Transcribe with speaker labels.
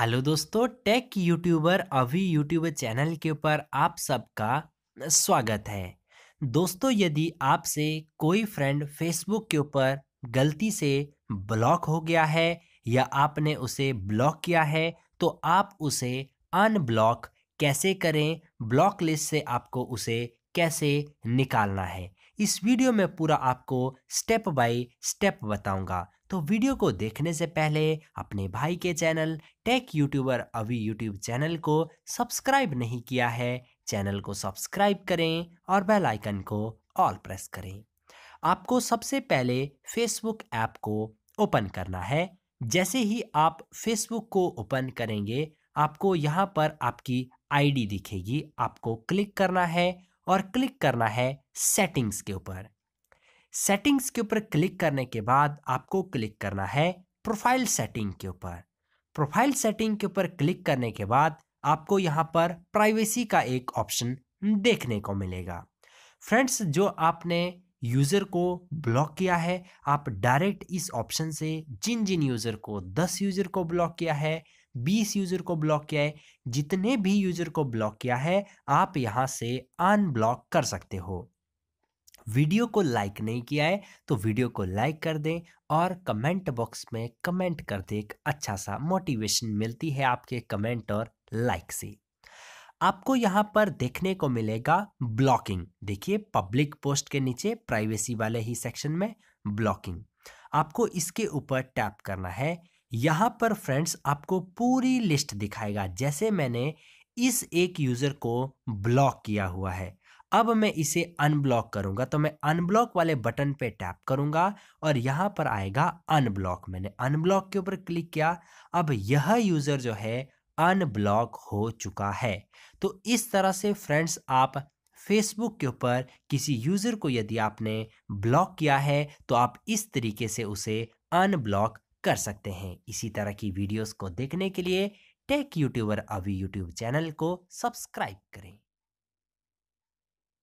Speaker 1: hello दोस्तों tech YouTuber Abhi YouTube channel के ऊपर आप सबका स्वागत है दोस्तों यदि आपसे कोई फ्रेंड फेसबुक के ऊपर गलती से ब्लॉक हो गया है या आपने उसे ब्लॉक किया है तो आप उसे अनब्लॉक कैसे करें ब्लॉक लिस्ट से आपको उसे कैसे निकालना है इस वीडियो में पूरा आपको स्टेप बाय स्टेप बताऊंगा तो वीडियो को देखने से पहले अपने भाई के channel tech YouTuber Abhi YouTube channel को सब्सक्राइब नहीं किया है चैनल को सब्सक्राइब करें और बेल आइकन को ऑल प्रेस करें आपको सबसे पहले फेसबुक ऐप को ओपन करना है जैसे ही आप फेसबुक को ओपन करेंगे आपको यहाँ पर आपकी आईडी दिखेगी आपको क्लिक करना है और क्लिक करना है सेटिंग्स के ऊपर सेटिंग्स के ऊपर क्लिक करने के बाद आपको क्लिक करना है प्रोफाइल सेटिंग के ऊपर प्रोफाइल सेटिंग के ऊपर क्लिक करने के बाद आपको यहाँ पर प्राइवेसी का एक ऑप्शन देखने को मिलेगा फ्रेंड्स जो आपने यूज़र को ब्लॉक किया है आप डायरेक्ट इस ऑप्शन से जिन जिन यूज़र को 10 यूज़र को ब्लॉक किया है 20 यूज़र को ब्लॉक किया है जितने भी यूज़र को ब्लॉक किया है आप यहाँ से अनब्लॉक कर सकते हो वीडियो को लाइक नहीं किया है तो वीडियो को लाइक कर दें और कमेंट बॉक्स में कमेंट कर दें एक अच्छा सा मोटिवेशन मिलती है आपके कमेंट और लाइक से आपको यहाँ पर देखने को मिलेगा ब्लॉकिंग देखिए पब्लिक पोस्ट के नीचे प्राइवेसी वाले ही सेक्शन में ब्लॉकिंग आपको इसके ऊपर टैप करना है यहाँ पर फ्रेंड्स आपको पूरी लिस्ट दिखाएगा जैसे मैंने इस एक यूज़र को ब्लॉक किया हुआ है अब मैं इसे अनब्लॉक करूंगा तो मैं अनब्लॉक वाले बटन पे टैप करूंगा और यहाँ पर आएगा अनब्लॉक मैंने अनब्लॉक के ऊपर क्लिक किया अब यह यूज़र जो है अनब्लॉक हो चुका है तो इस तरह से फ्रेंड्स आप फेसबुक के ऊपर किसी यूज़र को यदि आपने ब्लॉक किया है तो आप इस तरीके से उसे अनब्लॉक कर सकते हैं इसी तरह की वीडियोस को देखने के लिए tech YouTuber Abhi YouTube channel को सब्सक्राइब करें